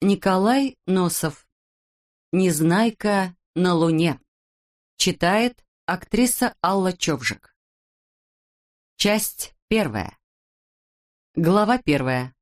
Николай Носов. «Незнайка на Луне». Читает актриса Алла Човжик. Часть первая. Глава первая.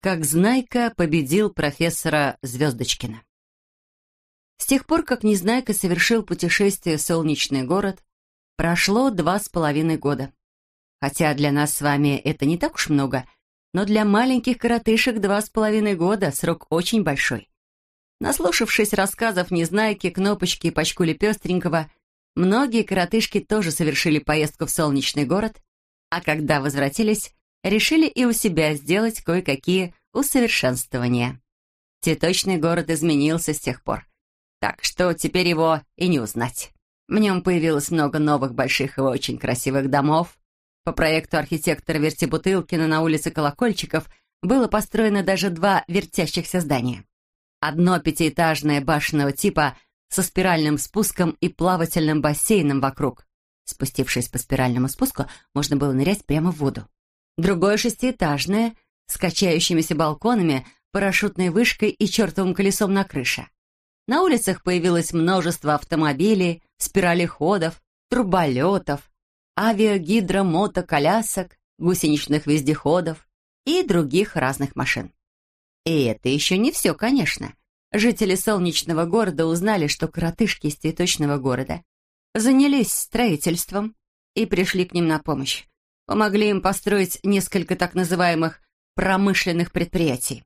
Как Знайка победил профессора Звездочкина. С тех пор, как Незнайка совершил путешествие в солнечный город, прошло два с половиной года. Хотя для нас с вами это не так уж много – но для маленьких коротышек два с половиной года срок очень большой. Наслушавшись рассказов Незнайки, Кнопочки и Пачкули Пестренького, многие коротышки тоже совершили поездку в солнечный город, а когда возвратились, решили и у себя сделать кое-какие усовершенствования. Цветочный город изменился с тех пор, так что теперь его и не узнать. В нем появилось много новых больших и очень красивых домов, по проекту архитектора Вертибутылкина на улице Колокольчиков было построено даже два вертящихся здания. Одно пятиэтажное башенного типа со спиральным спуском и плавательным бассейном вокруг. Спустившись по спиральному спуску, можно было нырять прямо в воду. Другое шестиэтажное с качающимися балконами, парашютной вышкой и чертовым колесом на крыше. На улицах появилось множество автомобилей, спиралеходов, труболетов, авиагидромото, колясок, гусеничных вездеходов и других разных машин. И это еще не все, конечно. Жители солнечного города узнали, что коротышки из цветочного города занялись строительством и пришли к ним на помощь. Помогли им построить несколько так называемых промышленных предприятий.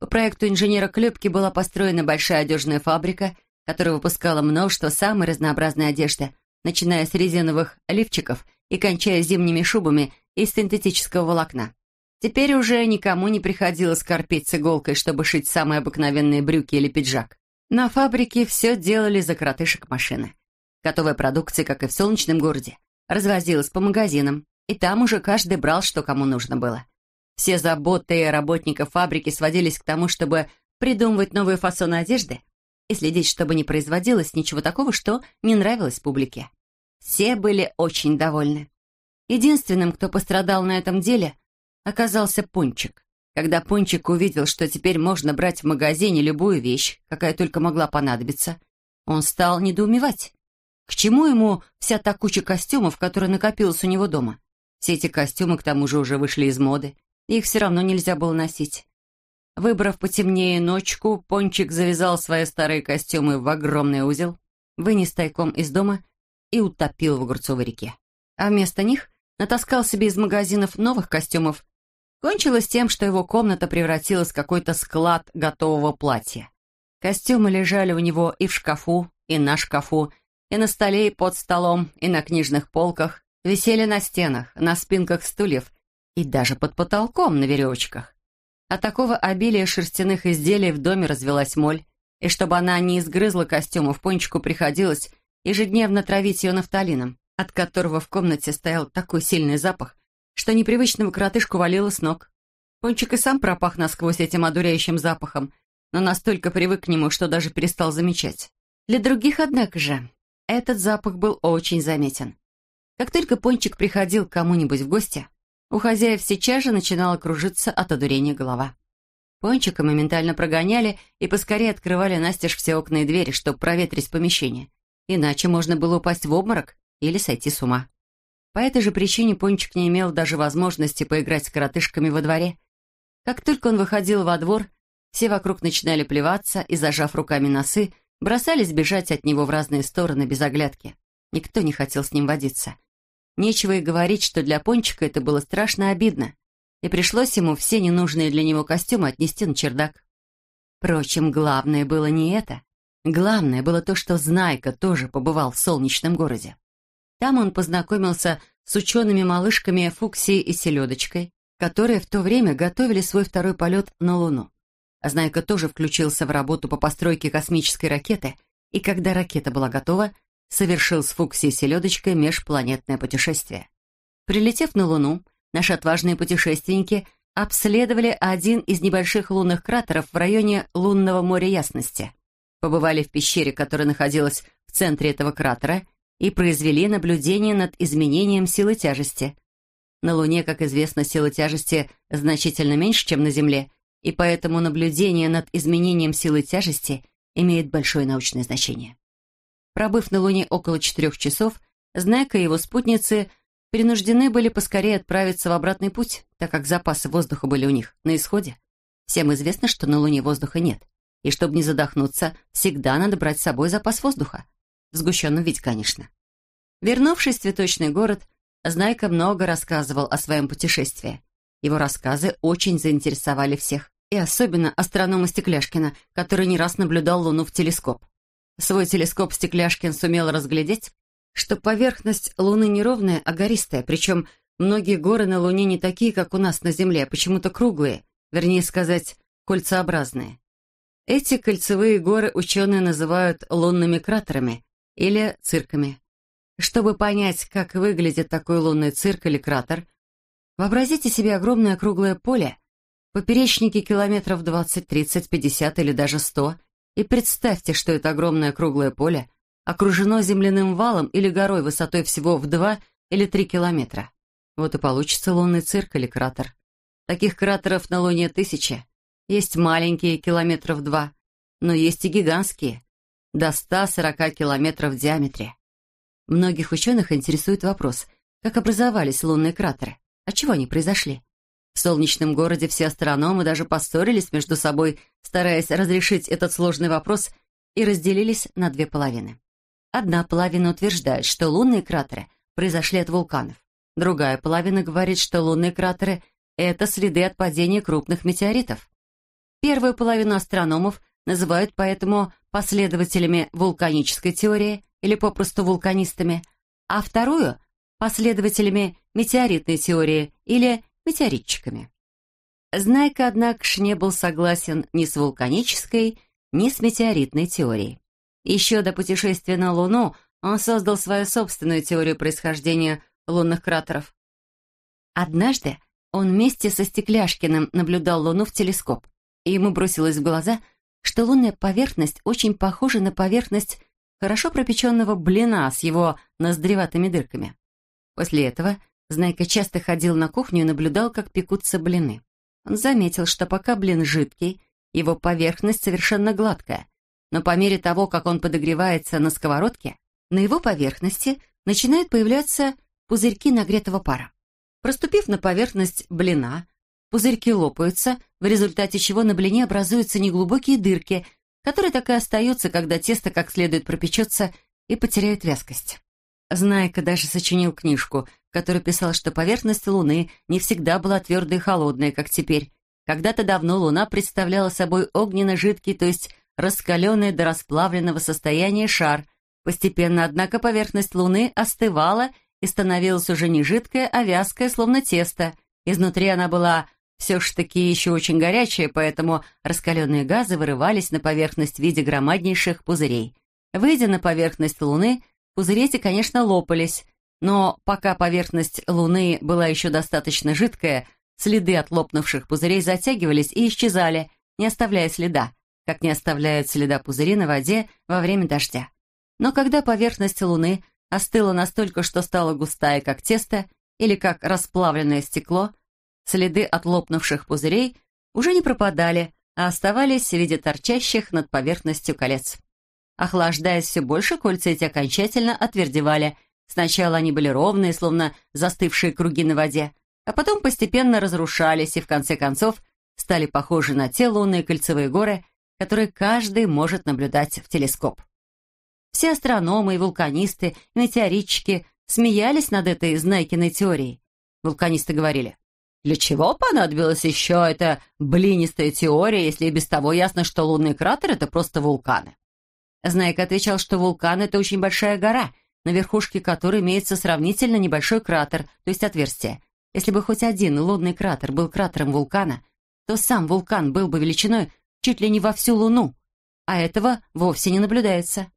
По проекту инженера Клепки была построена большая одежная фабрика, которая выпускала множество самой разнообразной одежды, начиная с резиновых лифчиков и кончая зимними шубами из синтетического волокна. Теперь уже никому не приходилось корпеть с иголкой, чтобы шить самые обыкновенные брюки или пиджак. На фабрике все делали за коротышек машины. Готовая продукция, как и в солнечном городе, развозилась по магазинам, и там уже каждый брал, что кому нужно было. Все заботы работников фабрики сводились к тому, чтобы придумывать новые фасоны одежды, и следить, чтобы не производилось ничего такого, что не нравилось публике. Все были очень довольны. Единственным, кто пострадал на этом деле, оказался Пончик. Когда Пончик увидел, что теперь можно брать в магазине любую вещь, какая только могла понадобиться, он стал недоумевать. К чему ему вся та куча костюмов, которая накопилась у него дома? Все эти костюмы, к тому же, уже вышли из моды. Их все равно нельзя было носить. Выбрав потемнее ночку, Пончик завязал свои старые костюмы в огромный узел, вынес тайком из дома и утопил в огурцовой реке. А вместо них натаскал себе из магазинов новых костюмов. Кончилось тем, что его комната превратилась в какой-то склад готового платья. Костюмы лежали у него и в шкафу, и на шкафу, и на столе, и под столом, и на книжных полках, висели на стенах, на спинках стульев и даже под потолком на веревочках. От а такого обилия шерстяных изделий в доме развелась моль, и чтобы она не изгрызла костюмов, пончику приходилось ежедневно травить ее нафталином, от которого в комнате стоял такой сильный запах, что непривычного коротышку валило с ног. Пончик и сам пропах насквозь этим одуряющим запахом, но настолько привык к нему, что даже перестал замечать. Для других, однако же, этот запах был очень заметен. Как только Пончик приходил к кому-нибудь в гости, у хозяев сейчас же начинала кружиться от одурения голова. Пончика моментально прогоняли и поскорее открывали настежь все окна и двери, чтобы проветрить помещение. Иначе можно было упасть в обморок или сойти с ума. По этой же причине Пончик не имел даже возможности поиграть с коротышками во дворе. Как только он выходил во двор, все вокруг начинали плеваться и, зажав руками носы, бросались бежать от него в разные стороны без оглядки. Никто не хотел с ним водиться. Нечего и говорить, что для Пончика это было страшно обидно, и пришлось ему все ненужные для него костюмы отнести на чердак. Впрочем, главное было не это. Главное было то, что Знайка тоже побывал в солнечном городе. Там он познакомился с учеными-малышками Фуксией и Селедочкой, которые в то время готовили свой второй полет на Луну. А Знайка тоже включился в работу по постройке космической ракеты, и когда ракета была готова, совершил с Фуксией селедочкой межпланетное путешествие. Прилетев на Луну, наши отважные путешественники обследовали один из небольших лунных кратеров в районе лунного моря ясности. Побывали в пещере, которая находилась в центре этого кратера, и произвели наблюдение над изменением силы тяжести. На Луне, как известно, сила тяжести значительно меньше, чем на Земле, и поэтому наблюдение над изменением силы тяжести имеет большое научное значение. Пробыв на Луне около четырех часов, Знайка и его спутницы принуждены были поскорее отправиться в обратный путь, так как запасы воздуха были у них на исходе. Всем известно, что на Луне воздуха нет. И чтобы не задохнуться, всегда надо брать с собой запас воздуха. В сгущенном виде, конечно. Вернувшись в цветочный город, Знайка много рассказывал о своем путешествии. Его рассказы очень заинтересовали всех, и особенно астронома Стекляшкина, который не раз наблюдал Луну в телескоп свой телескоп Стекляшкин сумел разглядеть, что поверхность Луны неровная, а гористая, причем многие горы на Луне не такие, как у нас на Земле, а почему-то круглые, вернее сказать, кольцеобразные. Эти кольцевые горы ученые называют лунными кратерами или цирками. Чтобы понять, как выглядит такой лунный цирк или кратер, вообразите себе огромное круглое поле, поперечники километров 20, 30, 50 или даже 100– и представьте, что это огромное круглое поле окружено земляным валом или горой высотой всего в 2 или 3 километра. Вот и получится лунный цирк или кратер. Таких кратеров на Луне тысячи. Есть маленькие, километров два, но есть и гигантские, до 140 километров в диаметре. Многих ученых интересует вопрос, как образовались лунные кратеры, от а чего они произошли. В солнечном городе все астрономы даже поссорились между собой, стараясь разрешить этот сложный вопрос, и разделились на две половины. Одна половина утверждает, что лунные кратеры произошли от вулканов. Другая половина говорит, что лунные кратеры — это следы от падения крупных метеоритов. Первую половину астрономов называют поэтому последователями вулканической теории или попросту вулканистами, а вторую — последователями метеоритной теории или метеоритчиками. Знайка, однако, не был согласен ни с вулканической, ни с метеоритной теорией. Еще до путешествия на Луну он создал свою собственную теорию происхождения лунных кратеров. Однажды он вместе со Стекляшкиным наблюдал Луну в телескоп, и ему бросилось в глаза, что лунная поверхность очень похожа на поверхность хорошо пропеченного блина с его ноздреватыми дырками. После этого – Знайка часто ходил на кухню и наблюдал, как пекутся блины. Он заметил, что пока блин жидкий, его поверхность совершенно гладкая. Но по мере того, как он подогревается на сковородке, на его поверхности начинают появляться пузырьки нагретого пара. Проступив на поверхность блина, пузырьки лопаются, в результате чего на блине образуются неглубокие дырки, которые так и остаются, когда тесто как следует пропечется и потеряет вязкость. Знайка даже сочинил книжку — который писал, что поверхность Луны не всегда была твердой и холодной, как теперь. Когда-то давно Луна представляла собой огненно-жидкий, то есть раскаленный до расплавленного состояния шар. Постепенно, однако, поверхность Луны остывала и становилась уже не жидкая, а вязкая, словно тесто. Изнутри она была все ж таки еще очень горячая, поэтому раскаленные газы вырывались на поверхность в виде громаднейших пузырей. Выйдя на поверхность Луны, пузыри эти, конечно, лопались, но пока поверхность Луны была еще достаточно жидкая, следы от лопнувших пузырей затягивались и исчезали, не оставляя следа, как не оставляют следа пузыри на воде во время дождя. Но когда поверхность Луны остыла настолько, что стала густая, как тесто, или как расплавленное стекло, следы от лопнувших пузырей уже не пропадали, а оставались в виде торчащих над поверхностью колец. Охлаждаясь все больше, кольца эти окончательно отвердевали – Сначала они были ровные, словно застывшие круги на воде, а потом постепенно разрушались и, в конце концов, стали похожи на те лунные кольцевые горы, которые каждый может наблюдать в телескоп. Все астрономы и вулканисты, и метеоритчики смеялись над этой Знайкиной теорией. Вулканисты говорили, «Для чего понадобилась еще эта блинистая теория, если и без того ясно, что лунный кратер — это просто вулканы?» Знайка отвечал, что вулкан — это очень большая гора — на верхушке которой имеется сравнительно небольшой кратер, то есть отверстие. Если бы хоть один лунный кратер был кратером вулкана, то сам вулкан был бы величиной чуть ли не во всю Луну, а этого вовсе не наблюдается.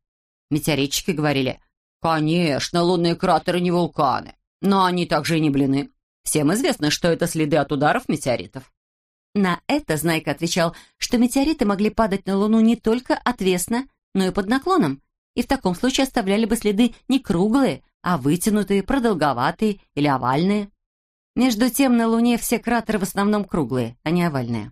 Метеоритчики говорили, «Конечно, лунные кратеры не вулканы, но они также и не блины. Всем известно, что это следы от ударов метеоритов». На это Знайка отвечал, что метеориты могли падать на Луну не только отвесно, но и под наклоном, и в таком случае оставляли бы следы не круглые, а вытянутые, продолговатые или овальные. Между тем, на Луне все кратеры в основном круглые, а не овальные.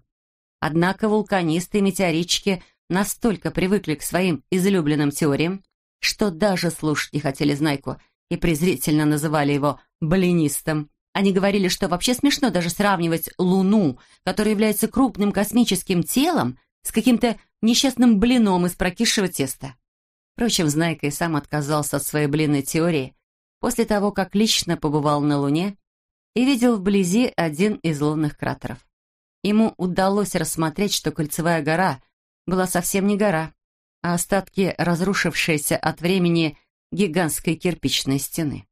Однако вулканисты и метеоритчики настолько привыкли к своим излюбленным теориям, что даже слушать не хотели Знайку и презрительно называли его «блинистом». Они говорили, что вообще смешно даже сравнивать Луну, которая является крупным космическим телом, с каким-то несчастным блином из прокисшего теста. Впрочем, Знайка и сам отказался от своей блинной теории после того, как лично побывал на Луне и видел вблизи один из лунных кратеров. Ему удалось рассмотреть, что Кольцевая гора была совсем не гора, а остатки разрушившейся от времени гигантской кирпичной стены.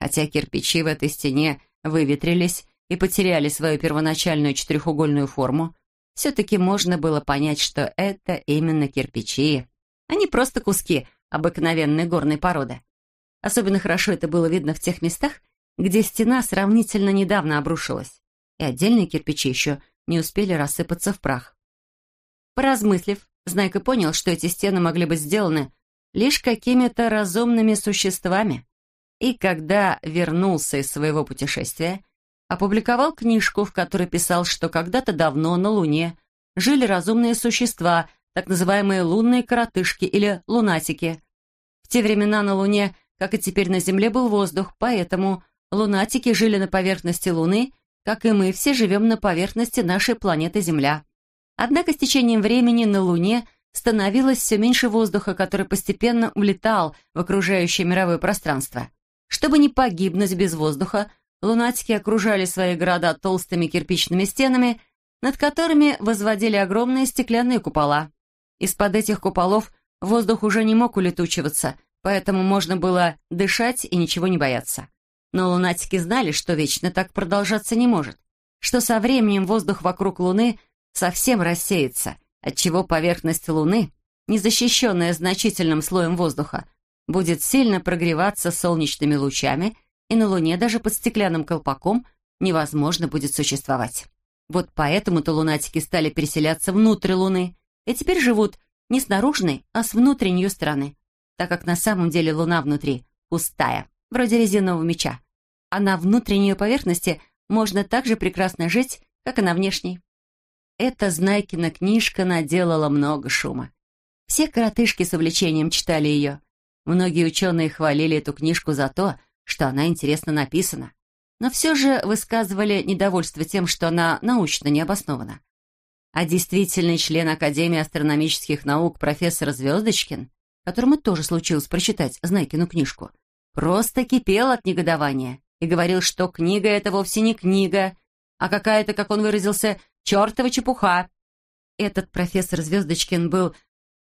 Хотя кирпичи в этой стене выветрились и потеряли свою первоначальную четырехугольную форму, все-таки можно было понять, что это именно кирпичи, они а просто куски обыкновенной горной породы. Особенно хорошо это было видно в тех местах, где стена сравнительно недавно обрушилась, и отдельные кирпичи еще не успели рассыпаться в прах. Поразмыслив, Знайка понял, что эти стены могли быть сделаны лишь какими-то разумными существами. И когда вернулся из своего путешествия, опубликовал книжку, в которой писал, что когда-то давно на Луне жили разумные существа, так называемые лунные коротышки или лунатики. В те времена на Луне, как и теперь на Земле, был воздух, поэтому лунатики жили на поверхности Луны, как и мы все живем на поверхности нашей планеты Земля. Однако с течением времени на Луне становилось все меньше воздуха, который постепенно улетал в окружающее мировое пространство. Чтобы не погибнуть без воздуха, лунатики окружали свои города толстыми кирпичными стенами, над которыми возводили огромные стеклянные купола. Из-под этих куполов воздух уже не мог улетучиваться, поэтому можно было дышать и ничего не бояться. Но лунатики знали, что вечно так продолжаться не может, что со временем воздух вокруг Луны совсем рассеется, отчего поверхность Луны, не защищенная значительным слоем воздуха, будет сильно прогреваться солнечными лучами, и на Луне даже под стеклянным колпаком невозможно будет существовать. Вот поэтому-то лунатики стали переселяться внутрь Луны, и теперь живут не с наружной, а с внутренней стороны, так как на самом деле луна внутри пустая, вроде резинового меча. А на внутренней поверхности можно так же прекрасно жить, как и на внешней. Эта Знайкина книжка наделала много шума. Все коротышки с увлечением читали ее. Многие ученые хвалили эту книжку за то, что она интересно написана, но все же высказывали недовольство тем, что она научно не обоснована а действительный член Академии астрономических наук профессор Звездочкин, которому тоже случилось прочитать Знайкину книжку, просто кипел от негодования и говорил, что книга — это вовсе не книга, а какая-то, как он выразился, чертова чепуха. Этот профессор Звездочкин был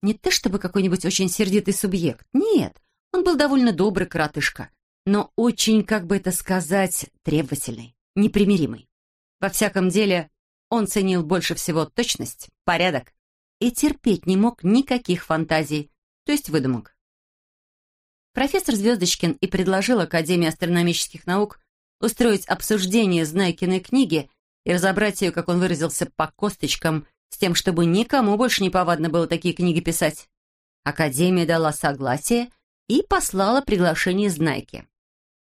не то чтобы какой-нибудь очень сердитый субъект, нет, он был довольно добрый кратышка, но очень, как бы это сказать, требовательный, непримиримый. Во всяком деле, он ценил больше всего точность, порядок и терпеть не мог никаких фантазий, то есть выдумок. Профессор Звездочкин и предложил Академии астрономических наук устроить обсуждение Знайкиной книги и разобрать ее, как он выразился, по косточкам, с тем, чтобы никому больше не повадно было такие книги писать. Академия дала согласие и послала приглашение Знайке.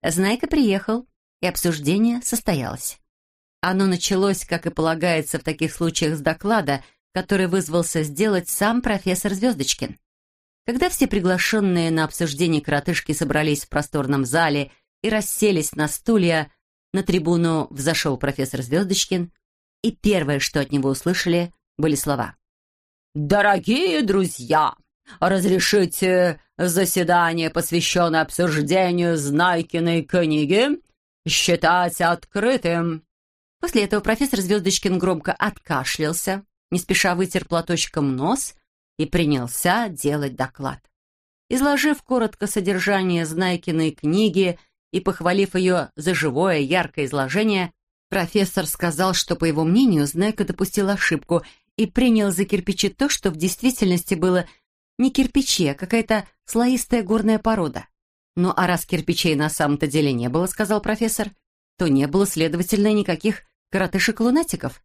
Знайка приехал, и обсуждение состоялось. Оно началось, как и полагается в таких случаях, с доклада, который вызвался сделать сам профессор Звездочкин. Когда все приглашенные на обсуждение коротышки собрались в просторном зале и расселись на стулья, на трибуну взошел профессор Звездочкин, и первое, что от него услышали, были слова. «Дорогие друзья, разрешите заседание, посвященное обсуждению Знайкиной книги, считать открытым. После этого профессор Звездочкин громко откашлялся, не спеша вытер платочком нос и принялся делать доклад. Изложив коротко содержание Знайкиной книги и похвалив ее за живое, яркое изложение, профессор сказал, что, по его мнению, Знайка допустил ошибку и принял за кирпичи то, что в действительности было не кирпичи, а какая-то слоистая горная порода. Ну а раз кирпичей на самом-то деле не было, сказал профессор, то не было, следовательно, никаких коротышек-лунатиков.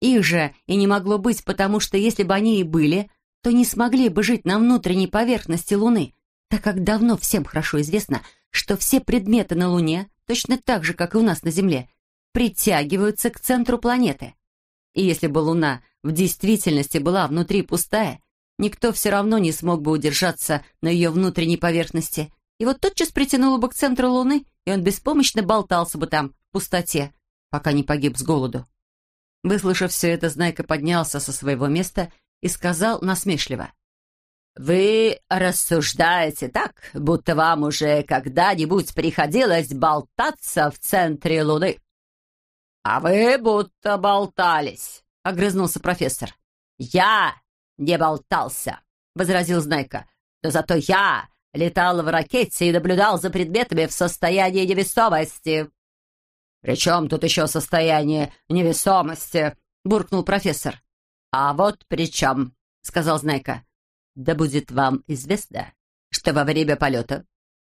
Их же и не могло быть, потому что если бы они и были, то не смогли бы жить на внутренней поверхности Луны, так как давно всем хорошо известно, что все предметы на Луне, точно так же, как и у нас на Земле, притягиваются к центру планеты. И если бы Луна в действительности была внутри пустая, никто все равно не смог бы удержаться на ее внутренней поверхности. и Его тотчас притянуло бы к центру Луны, и он беспомощно болтался бы там, в пустоте пока не погиб с голоду. Выслушав все это, Знайка поднялся со своего места и сказал насмешливо. «Вы рассуждаете так, будто вам уже когда-нибудь приходилось болтаться в центре Луны». «А вы будто болтались», — огрызнулся профессор. «Я не болтался», — возразил Знайка. «Но зато я летал в ракете и наблюдал за предметами в состоянии невесомости». «При тут еще состояние невесомости?» — буркнул профессор. «А вот при чем», — сказал Знайка. «Да будет вам известно, что во время полета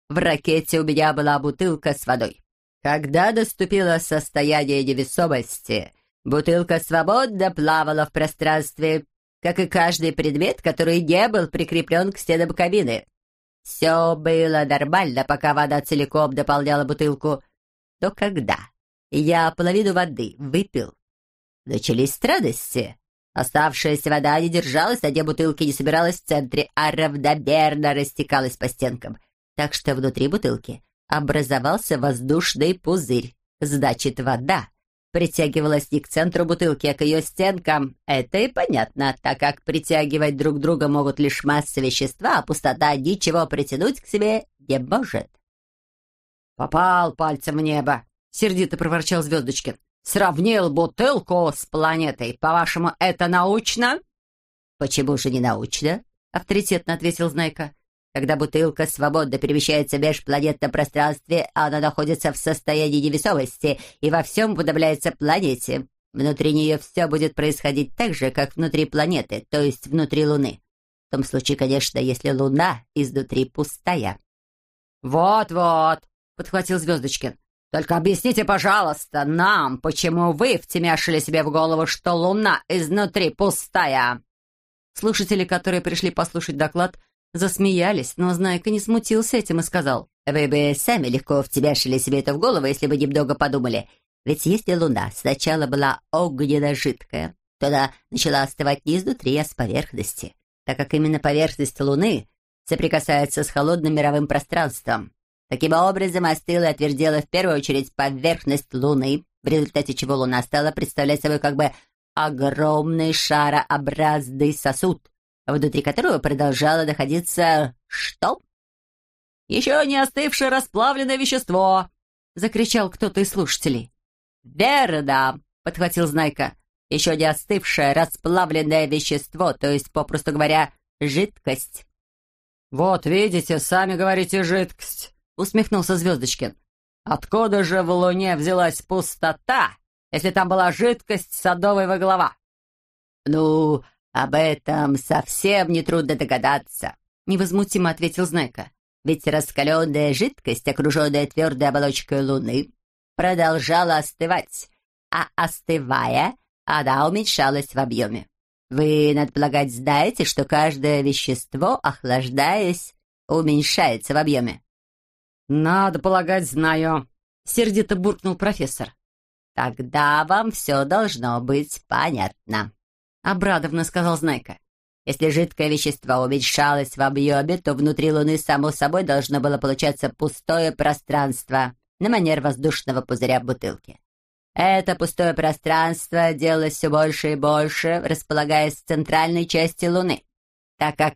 в ракете у меня была бутылка с водой. Когда доступило состояние невесомости, бутылка свободно плавала в пространстве, как и каждый предмет, который не был прикреплен к стенам кабины. Все было нормально, пока вода целиком дополняла бутылку. Но когда я половину воды выпил. Начались страдости. Оставшаяся вода не держалась на дне бутылки, не собиралась в центре, а равномерно растекалась по стенкам. Так что внутри бутылки образовался воздушный пузырь. Значит, вода притягивалась не к центру бутылки, а к ее стенкам. Это и понятно, так как притягивать друг друга могут лишь массы вещества, а пустота ничего притянуть к себе не может. «Попал пальцем в небо!» сердито проворчал Звездочкин. «Сравнил бутылку с планетой. По-вашему, это научно?» «Почему же не научно?» — авторитетно ответил Знайка. «Когда бутылка свободно перемещается в межпланетном пространстве, она находится в состоянии невесомости и во всем подавляется планете. Внутри нее все будет происходить так же, как внутри планеты, то есть внутри Луны. В том случае, конечно, если Луна изнутри пустая». «Вот-вот», — подхватил Звездочкин. Только объясните, пожалуйста, нам, почему вы втемяшили себе в голову, что луна изнутри пустая?» Слушатели, которые пришли послушать доклад, засмеялись, но Знайка не смутился этим и сказал. «Вы бы сами легко втемяшили себе это в голову, если бы немного подумали. Ведь если луна сначала была огненно-жидкая, то она начала остывать не изнутри, а с поверхности, так как именно поверхность луны соприкасается с холодным мировым пространством. Таким образом остыла и отвердела в первую очередь поверхность Луны, в результате чего Луна стала представлять собой как бы огромный шарообразный сосуд, внутри которого продолжало находиться... что? «Еще не остывшее расплавленное вещество!» — закричал кто-то из слушателей. «Верно!» — подхватил Знайка. «Еще не остывшее расплавленное вещество, то есть, попросту говоря, жидкость». «Вот видите, сами говорите жидкость», — усмехнулся Звездочкин. «Откуда же в Луне взялась пустота, если там была жидкость садового голова?» «Ну, об этом совсем нетрудно догадаться», — невозмутимо ответил Знайка. «Ведь раскаленная жидкость, окруженная твердой оболочкой Луны, продолжала остывать, а остывая, она уменьшалась в объеме. Вы, надо полагать, знаете, что каждое вещество, охлаждаясь, уменьшается в объеме. «Надо полагать, знаю», — сердито буркнул профессор. «Тогда вам все должно быть понятно», — обрадованно сказал Знайка. «Если жидкое вещество уменьшалось в объеме, то внутри Луны, само собой, должно было получаться пустое пространство на манер воздушного пузыря в бутылке. Это пустое пространство делалось все больше и больше, располагаясь в центральной части Луны, так как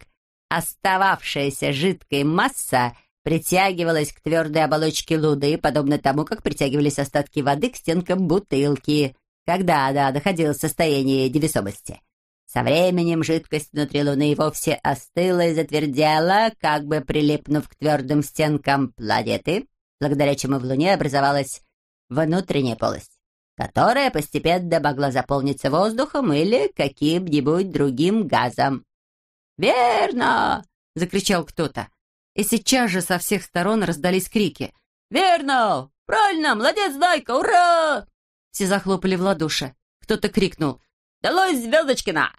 остававшаяся жидкая масса — притягивалась к твердой оболочке луды, подобно тому, как притягивались остатки воды к стенкам бутылки, когда она доходила в состояние невесомости. Со временем жидкость внутри луны вовсе остыла и затвердела, как бы прилипнув к твердым стенкам планеты, благодаря чему в луне образовалась внутренняя полость, которая постепенно могла заполниться воздухом или каким-нибудь другим газом. «Верно!» — закричал кто-то и сейчас же со всех сторон раздались крики. «Верно! Правильно! Молодец, Дайка! Ура!» Все захлопали в ладоши. Кто-то крикнул «Далось, Звездочкина!»